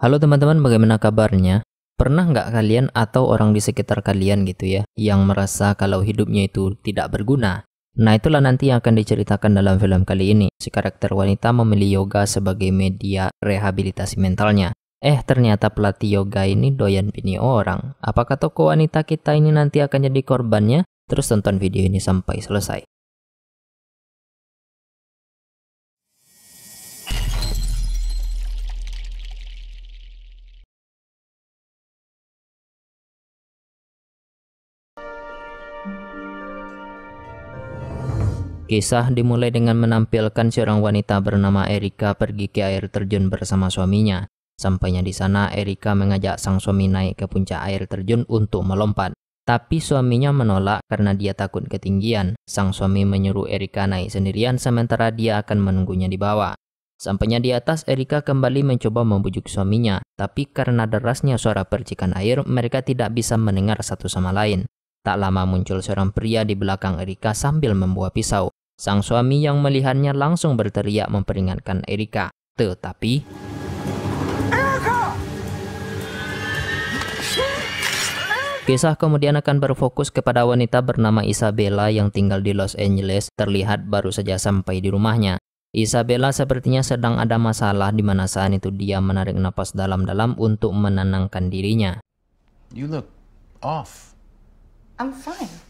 Halo teman-teman, bagaimana kabarnya? Pernah nggak kalian atau orang di sekitar kalian gitu ya, yang merasa kalau hidupnya itu tidak berguna? Nah itulah nanti yang akan diceritakan dalam film kali ini. Si karakter wanita memilih yoga sebagai media rehabilitasi mentalnya. Eh ternyata pelatih yoga ini doyan pini orang. Apakah toko wanita kita ini nanti akan jadi korbannya? Terus tonton video ini sampai selesai. Kisah dimulai dengan menampilkan seorang wanita bernama Erika pergi ke air terjun bersama suaminya. Sampainya di sana, Erika mengajak sang suami naik ke puncak air terjun untuk melompat. Tapi suaminya menolak karena dia takut ketinggian. Sang suami menyuruh Erika naik sendirian sementara dia akan menunggunya di bawah. Sampainya di atas, Erika kembali mencoba membujuk suaminya, tapi karena derasnya suara percikan air, mereka tidak bisa mendengar satu sama lain. Tak lama muncul seorang pria di belakang Erika sambil membawa pisau. Sang suami yang melihatnya langsung berteriak memperingatkan Erika. Tetapi... Kisah kemudian akan berfokus kepada wanita bernama Isabella yang tinggal di Los Angeles terlihat baru saja sampai di rumahnya. Isabella sepertinya sedang ada masalah di mana saat itu dia menarik napas dalam-dalam untuk menenangkan dirinya. You look off. I'm fine.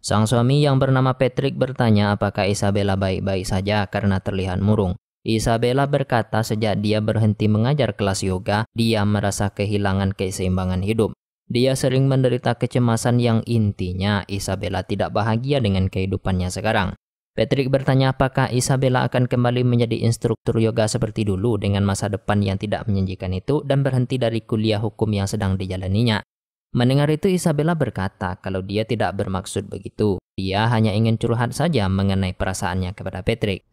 Sang suami yang bernama Patrick bertanya apakah Isabella baik-baik saja karena terlihat murung. Isabella berkata sejak dia berhenti mengajar kelas yoga, dia merasa kehilangan keseimbangan hidup. Dia sering menderita kecemasan yang intinya Isabella tidak bahagia dengan kehidupannya sekarang. Patrick bertanya apakah Isabella akan kembali menjadi instruktur yoga seperti dulu dengan masa depan yang tidak menjanjikan itu dan berhenti dari kuliah hukum yang sedang dijalaninya. Mendengar itu Isabella berkata kalau dia tidak bermaksud begitu. Dia hanya ingin curhat saja mengenai perasaannya kepada Patrick.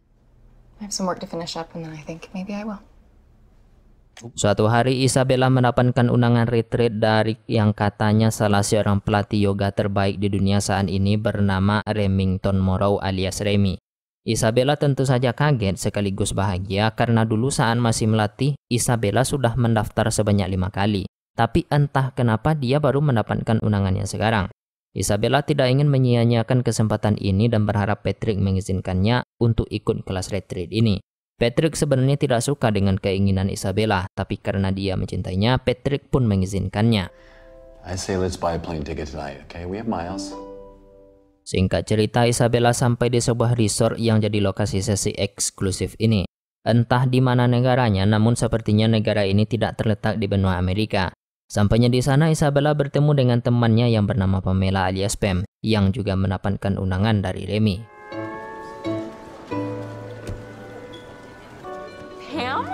Suatu hari Isabella mendapatkan undangan retreat dari yang katanya salah seorang pelatih yoga terbaik di dunia saat ini bernama Remington Morrow alias Remy. Isabella tentu saja kaget sekaligus bahagia karena dulu saat masih melatih, Isabella sudah mendaftar sebanyak lima kali. Tapi entah kenapa dia baru mendapatkan undangannya sekarang. Isabella tidak ingin menyia-nyiakan kesempatan ini dan berharap Patrick mengizinkannya untuk ikut kelas retreat ini. Patrick sebenarnya tidak suka dengan keinginan Isabella, tapi karena dia mencintainya, Patrick pun mengizinkannya. Singkat cerita, Isabella sampai di sebuah resort yang jadi lokasi sesi eksklusif ini. Entah di mana negaranya, namun sepertinya negara ini tidak terletak di benua Amerika. Sampainya di sana, Isabella bertemu dengan temannya yang bernama Pamela alias Pam, yang juga mendapatkan undangan dari Remy. Pam?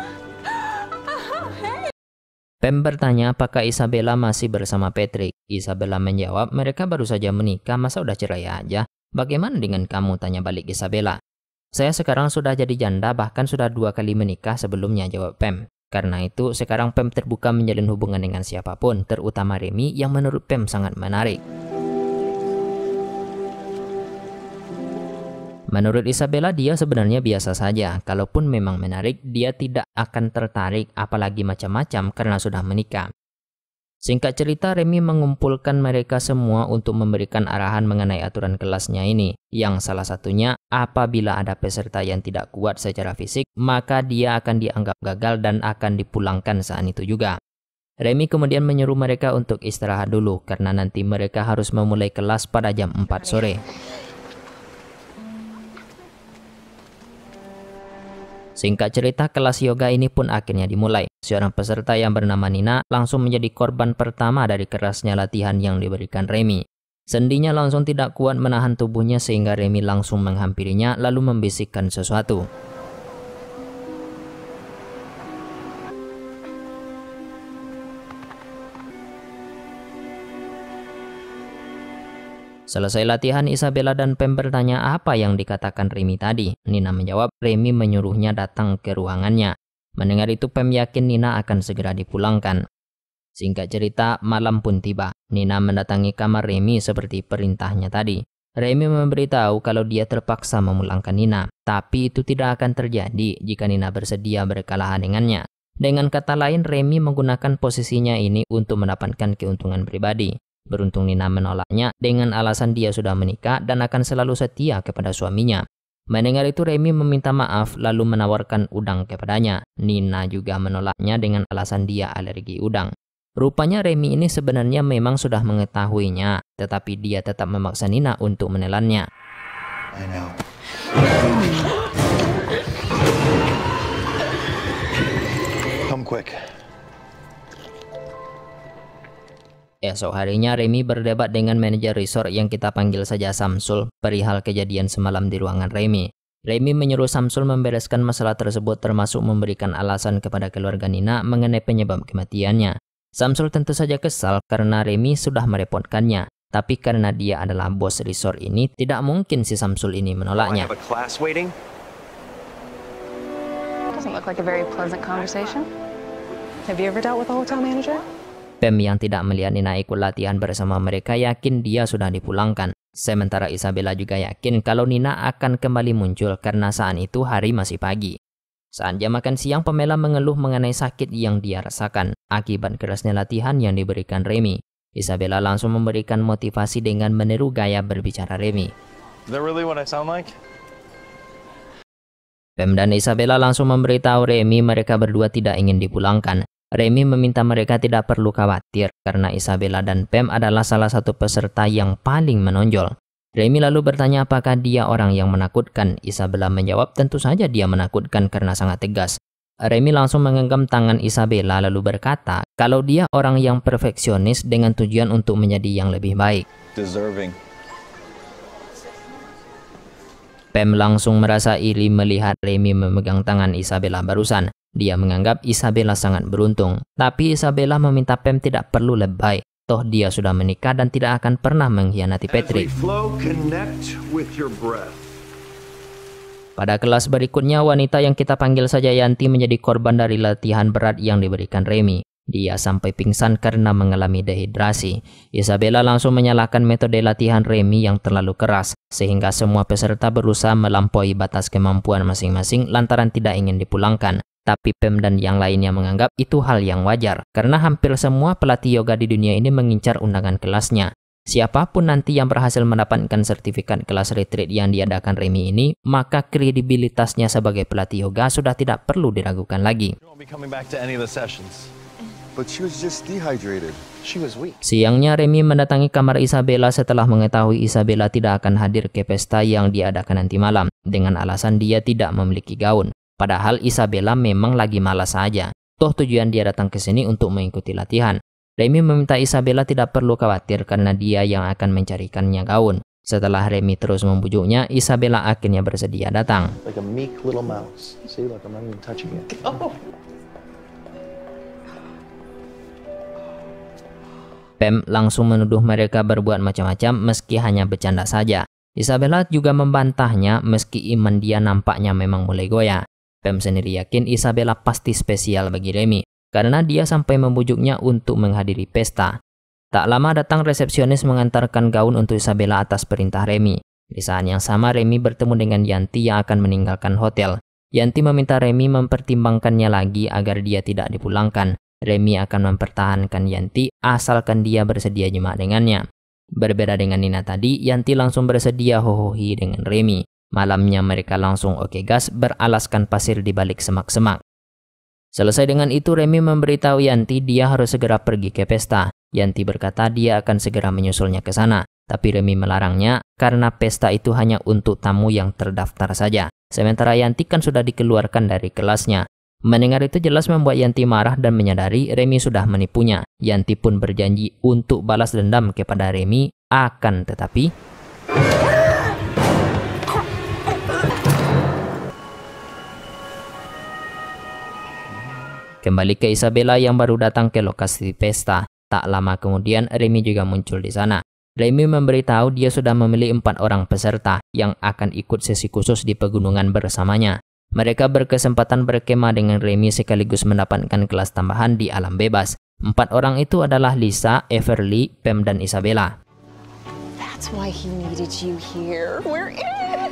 Pam bertanya apakah Isabella masih bersama Patrick. Isabella menjawab mereka baru saja menikah masa udah cerai aja. Bagaimana dengan kamu tanya balik Isabella. Saya sekarang sudah jadi janda bahkan sudah dua kali menikah sebelumnya jawab Pam. Karena itu, sekarang PEM terbuka menjalin hubungan dengan siapapun, terutama Remy yang menurut PEM sangat menarik. Menurut Isabella, dia sebenarnya biasa saja. Kalaupun memang menarik, dia tidak akan tertarik apalagi macam-macam karena sudah menikah. Singkat cerita, Remy mengumpulkan mereka semua untuk memberikan arahan mengenai aturan kelasnya ini, yang salah satunya apabila ada peserta yang tidak kuat secara fisik, maka dia akan dianggap gagal dan akan dipulangkan saat itu juga. Remy kemudian menyuruh mereka untuk istirahat dulu karena nanti mereka harus memulai kelas pada jam 4 sore. Singkat cerita, kelas yoga ini pun akhirnya dimulai. Seorang peserta yang bernama Nina langsung menjadi korban pertama dari kerasnya latihan yang diberikan Remy. Sendinya langsung tidak kuat menahan tubuhnya sehingga Remy langsung menghampirinya lalu membisikkan sesuatu. Selesai latihan, Isabella dan Pam bertanya apa yang dikatakan Remy tadi. Nina menjawab, Remy menyuruhnya datang ke ruangannya. Mendengar itu, Pam yakin Nina akan segera dipulangkan. Singkat cerita, malam pun tiba. Nina mendatangi kamar Remy seperti perintahnya tadi. Remy memberitahu kalau dia terpaksa memulangkan Nina, tapi itu tidak akan terjadi jika Nina bersedia berkalahan dengannya. Dengan kata lain, Remy menggunakan posisinya ini untuk mendapatkan keuntungan pribadi. Beruntung Nina menolaknya dengan alasan dia sudah menikah dan akan selalu setia kepada suaminya. Mendengar itu Remy meminta maaf lalu menawarkan udang kepadanya. Nina juga menolaknya dengan alasan dia alergi udang. Rupanya Remy ini sebenarnya memang sudah mengetahuinya, tetapi dia tetap memaksa Nina untuk menelannya. Come quick. Esok harinya Remy berdebat dengan manajer resort yang kita panggil saja Samsul perihal kejadian semalam di ruangan Remy. Remy menyuruh Samsul membereskan masalah tersebut termasuk memberikan alasan kepada keluarga Nina mengenai penyebab kematiannya. Samsul tentu saja kesal karena Remy sudah merepotkannya. Tapi karena dia adalah bos resort ini, tidak mungkin si Samsul ini menolaknya. Pem yang tidak melihat Nina ikut latihan bersama mereka yakin dia sudah dipulangkan. Sementara Isabella juga yakin kalau Nina akan kembali muncul karena saat itu hari masih pagi. Saat jam makan siang, Pamela mengeluh mengenai sakit yang dia rasakan akibat kerasnya latihan yang diberikan Remy. Isabella langsung memberikan motivasi dengan meniru gaya berbicara Remy. Really Pem dan Isabella langsung memberitahu Remy mereka berdua tidak ingin dipulangkan. Remy meminta mereka tidak perlu khawatir karena Isabella dan Pam adalah salah satu peserta yang paling menonjol. Remy lalu bertanya apakah dia orang yang menakutkan. Isabella menjawab tentu saja dia menakutkan karena sangat tegas. Remy langsung menggenggam tangan Isabella lalu berkata kalau dia orang yang perfeksionis dengan tujuan untuk menjadi yang lebih baik. Deserving. Pam langsung merasa iri melihat Remy memegang tangan Isabella barusan. Dia menganggap Isabella sangat beruntung, tapi Isabella meminta Pam tidak perlu lebay. Toh dia sudah menikah dan tidak akan pernah mengkhianati Patrick. Pada kelas berikutnya, wanita yang kita panggil saja Yanti menjadi korban dari latihan berat yang diberikan Remy. Dia sampai pingsan karena mengalami dehidrasi. Isabella langsung menyalahkan metode latihan Remy yang terlalu keras, sehingga semua peserta berusaha melampaui batas kemampuan masing-masing lantaran tidak ingin dipulangkan tapi Pem dan yang lainnya menganggap itu hal yang wajar karena hampir semua pelatih yoga di dunia ini mengincar undangan kelasnya. Siapapun nanti yang berhasil mendapatkan sertifikat kelas retreat yang diadakan Remy ini, maka kredibilitasnya sebagai pelatih yoga sudah tidak perlu diragukan lagi. Siangnya Remy mendatangi kamar Isabella setelah mengetahui Isabella tidak akan hadir ke pesta yang diadakan nanti malam dengan alasan dia tidak memiliki gaun. Padahal Isabella memang lagi malas saja. Toh tujuan dia datang ke sini untuk mengikuti latihan. Remy meminta Isabella tidak perlu khawatir karena dia yang akan mencarikannya gaun. Setelah Remy terus membujuknya, Isabella akhirnya bersedia datang. Like Pam langsung menuduh mereka berbuat macam-macam meski hanya bercanda saja. Isabella juga membantahnya meski iman dia nampaknya memang mulai goyah. Pem sendiri yakin Isabella pasti spesial bagi Remy karena dia sampai membujuknya untuk menghadiri pesta. Tak lama datang resepsionis mengantarkan gaun untuk Isabella atas perintah Remy. Di saat yang sama Remy bertemu dengan Yanti yang akan meninggalkan hotel. Yanti meminta Remy mempertimbangkannya lagi agar dia tidak dipulangkan. Remy akan mempertahankan Yanti asalkan dia bersedia jemaah dengannya. Berbeda dengan Nina tadi, Yanti langsung bersedia hohohi dengan Remy. Malamnya mereka langsung oke gas beralaskan pasir di balik semak-semak. Selesai dengan itu, Remy memberitahu Yanti dia harus segera pergi ke pesta. Yanti berkata dia akan segera menyusulnya ke sana, tapi Remy melarangnya karena pesta itu hanya untuk tamu yang terdaftar saja. Sementara Yanti kan sudah dikeluarkan dari kelasnya. Mendengar itu jelas membuat Yanti marah dan menyadari Remy sudah menipunya. Yanti pun berjanji untuk balas dendam kepada Remy, akan tetapi... Kembali ke Isabella yang baru datang ke lokasi pesta. Tak lama kemudian Remy juga muncul di sana. Remy memberitahu dia sudah memilih empat orang peserta yang akan ikut sesi khusus di pegunungan bersamanya. Mereka berkesempatan berkemah dengan Remy sekaligus mendapatkan kelas tambahan di alam bebas. Empat orang itu adalah Lisa, Everly, Pam, dan Isabella. That's why he needed you here. We're in.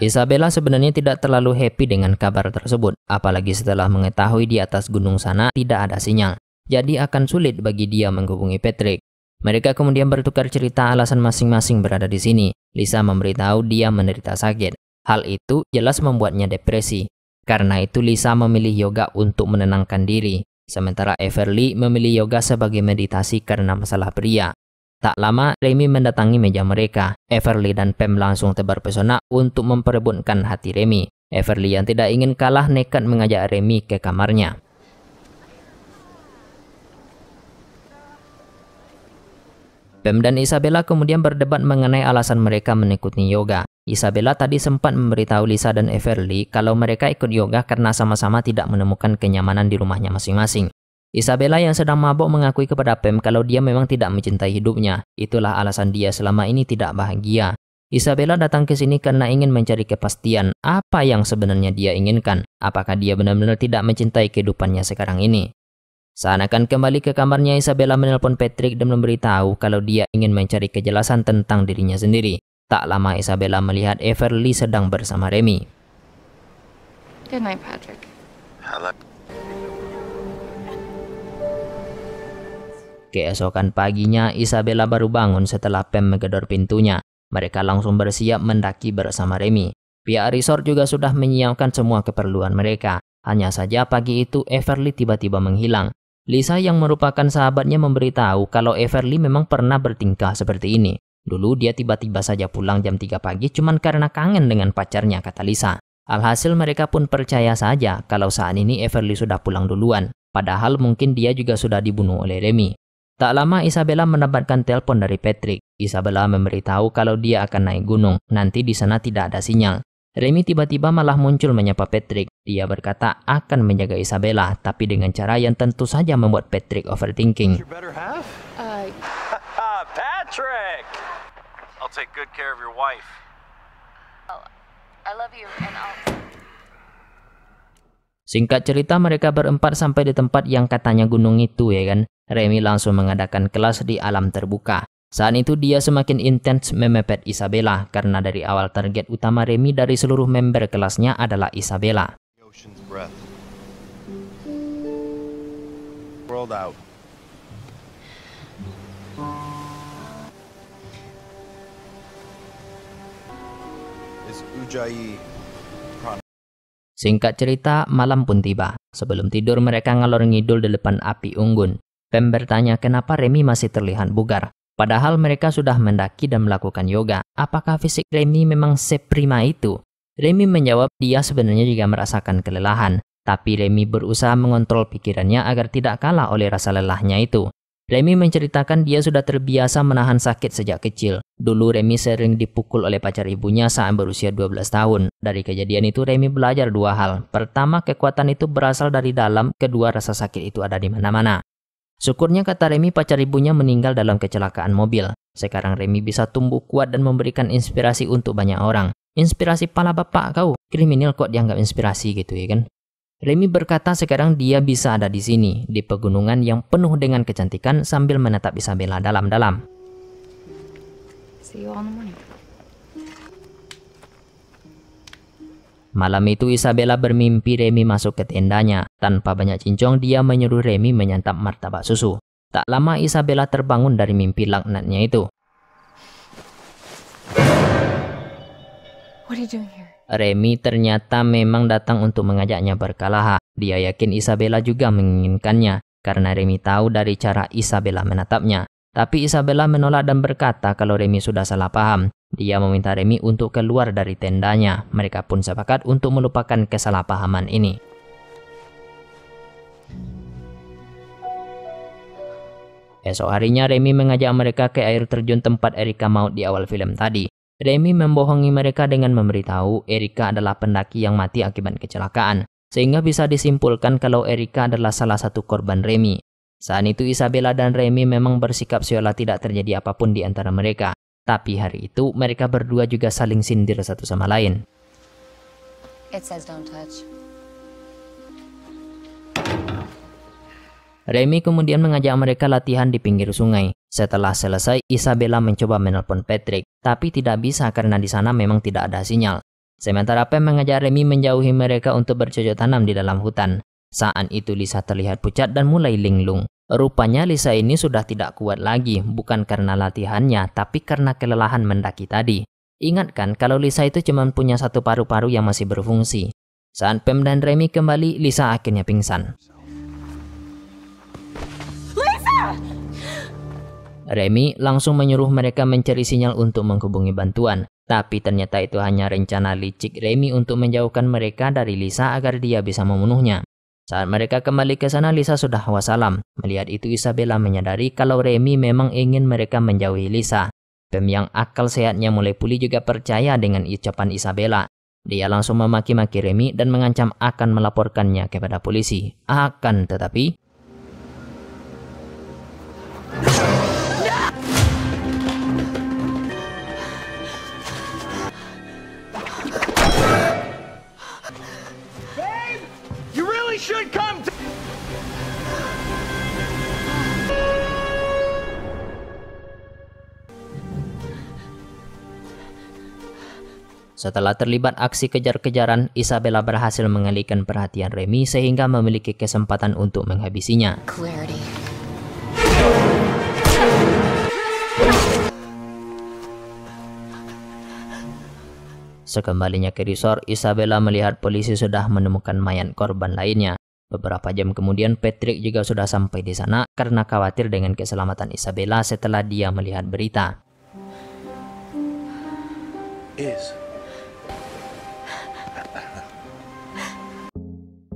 Isabella sebenarnya tidak terlalu happy dengan kabar tersebut, apalagi setelah mengetahui di atas gunung sana tidak ada sinyal. Jadi akan sulit bagi dia menghubungi Patrick. Mereka kemudian bertukar cerita alasan masing-masing berada di sini. Lisa memberitahu dia menderita sakit. Hal itu jelas membuatnya depresi. Karena itu Lisa memilih yoga untuk menenangkan diri. Sementara Everly memilih yoga sebagai meditasi karena masalah pria. Tak lama, Remy mendatangi meja mereka. Everly dan Pam langsung tebar pesona untuk memperebutkan hati Remy. Everly yang tidak ingin kalah nekat mengajak Remy ke kamarnya. Pam dan Isabella kemudian berdebat mengenai alasan mereka mengikuti yoga. Isabella tadi sempat memberitahu Lisa dan Everly kalau mereka ikut yoga karena sama-sama tidak menemukan kenyamanan di rumahnya masing-masing. Isabella yang sedang mabuk mengakui kepada Pam kalau dia memang tidak mencintai hidupnya. Itulah alasan dia selama ini tidak bahagia. Isabella datang ke sini karena ingin mencari kepastian apa yang sebenarnya dia inginkan. Apakah dia benar-benar tidak mencintai kehidupannya sekarang ini? seakan akan kembali ke kamarnya Isabella menelpon Patrick dan memberitahu kalau dia ingin mencari kejelasan tentang dirinya sendiri. Tak lama Isabella melihat Everly sedang bersama Remy. Good night, Patrick. Hello. Keesokan paginya, Isabella baru bangun setelah Pam menggedor pintunya. Mereka langsung bersiap mendaki bersama Remy. Pihak resort juga sudah menyiapkan semua keperluan mereka. Hanya saja pagi itu Everly tiba-tiba menghilang. Lisa yang merupakan sahabatnya memberitahu kalau Everly memang pernah bertingkah seperti ini. Dulu dia tiba-tiba saja pulang jam 3 pagi cuman karena kangen dengan pacarnya kata Lisa. Alhasil mereka pun percaya saja kalau saat ini Everly sudah pulang duluan. Padahal mungkin dia juga sudah dibunuh oleh Remy. Tak lama Isabella mendapatkan telepon dari Patrick. Isabella memberitahu kalau dia akan naik gunung, nanti di sana tidak ada sinyal. Remy tiba-tiba malah muncul menyapa Patrick. Dia berkata akan menjaga Isabella, tapi dengan cara yang tentu saja membuat Patrick overthinking. Singkat cerita mereka berempat sampai di tempat yang katanya gunung itu ya kan. Remy langsung mengadakan kelas di alam terbuka. Saat itu dia semakin intens memepet Isabella karena dari awal target utama Remy dari seluruh member kelasnya adalah Isabella. Singkat cerita, malam pun tiba. Sebelum tidur mereka ngalor ngidul di depan api unggun. Pem bertanya kenapa Remy masih terlihat bugar. Padahal mereka sudah mendaki dan melakukan yoga. Apakah fisik Remy memang seprima itu? Remy menjawab dia sebenarnya juga merasakan kelelahan. Tapi Remy berusaha mengontrol pikirannya agar tidak kalah oleh rasa lelahnya itu. Remy menceritakan dia sudah terbiasa menahan sakit sejak kecil. Dulu Remy sering dipukul oleh pacar ibunya saat berusia 12 tahun. Dari kejadian itu Remy belajar dua hal. Pertama, kekuatan itu berasal dari dalam, kedua rasa sakit itu ada di mana-mana. Syukurnya kata Remy pacar ibunya meninggal dalam kecelakaan mobil. Sekarang Remy bisa tumbuh kuat dan memberikan inspirasi untuk banyak orang. Inspirasi pala bapak kau, kriminal kok dianggap inspirasi gitu ya kan. Remy berkata sekarang dia bisa ada di sini, di pegunungan yang penuh dengan kecantikan sambil menatap Isabella dalam-dalam. See you on the morning. Malam itu Isabella bermimpi Remy masuk ke tendanya. Tanpa banyak cincong, dia menyuruh Remy menyantap martabak susu. Tak lama Isabella terbangun dari mimpi laknatnya itu. What Remy ternyata memang datang untuk mengajaknya berkalaha. Dia yakin Isabella juga menginginkannya, karena Remy tahu dari cara Isabella menatapnya. Tapi Isabella menolak dan berkata kalau Remy sudah salah paham. Dia meminta Remy untuk keluar dari tendanya. Mereka pun sepakat untuk melupakan kesalahpahaman ini. Esok harinya Remy mengajak mereka ke air terjun tempat Erika maut di awal film tadi. Remy membohongi mereka dengan memberitahu Erika adalah pendaki yang mati akibat kecelakaan, sehingga bisa disimpulkan kalau Erika adalah salah satu korban Remy. Saat itu Isabella dan Remy memang bersikap seolah tidak terjadi apapun di antara mereka. Tapi hari itu mereka berdua juga saling sindir satu sama lain. It says don't touch. Remy kemudian mengajak mereka latihan di pinggir sungai. Setelah selesai, Isabella mencoba menelpon Patrick, tapi tidak bisa karena di sana memang tidak ada sinyal. Sementara Pam mengajak Remy menjauhi mereka untuk bercocok tanam di dalam hutan. Saat itu Lisa terlihat pucat dan mulai linglung. Rupanya Lisa ini sudah tidak kuat lagi, bukan karena latihannya, tapi karena kelelahan mendaki tadi. Ingatkan kalau Lisa itu cuma punya satu paru-paru yang masih berfungsi. Saat Pem dan Remy kembali, Lisa akhirnya pingsan. Lisa! Remy langsung menyuruh mereka mencari sinyal untuk menghubungi bantuan. Tapi ternyata itu hanya rencana licik Remy untuk menjauhkan mereka dari Lisa agar dia bisa membunuhnya. Saat mereka kembali ke sana, Lisa sudah wasalam. Melihat itu, Isabella menyadari kalau Remy memang ingin mereka menjauhi Lisa. Pem yang akal sehatnya mulai pulih juga percaya dengan ucapan Isabella. Dia langsung memaki-maki Remy dan mengancam akan melaporkannya kepada polisi. Akan tetapi, Setelah terlibat aksi kejar-kejaran, Isabella berhasil mengalihkan perhatian Remy sehingga memiliki kesempatan untuk menghabisinya. Clarity. Sekembalinya ke resort, Isabella melihat polisi sudah menemukan mayat korban lainnya. Beberapa jam kemudian, Patrick juga sudah sampai di sana karena khawatir dengan keselamatan Isabella setelah dia melihat berita. Is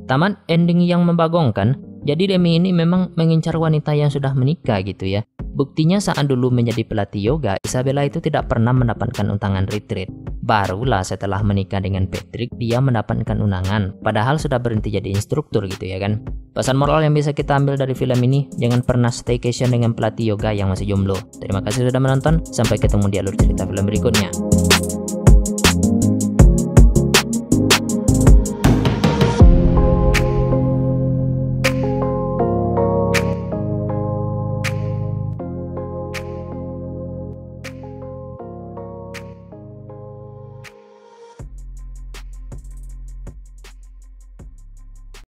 Taman ending yang membagongkan, jadi Demi ini memang mengincar wanita yang sudah menikah gitu ya. Buktinya saat dulu menjadi pelatih yoga, Isabella itu tidak pernah mendapatkan untangan retreat. Barulah setelah menikah dengan Patrick, dia mendapatkan undangan, padahal sudah berhenti jadi instruktur gitu ya kan. Pesan moral yang bisa kita ambil dari film ini, jangan pernah staycation dengan pelatih yoga yang masih jomblo. Terima kasih sudah menonton, sampai ketemu di alur cerita film berikutnya.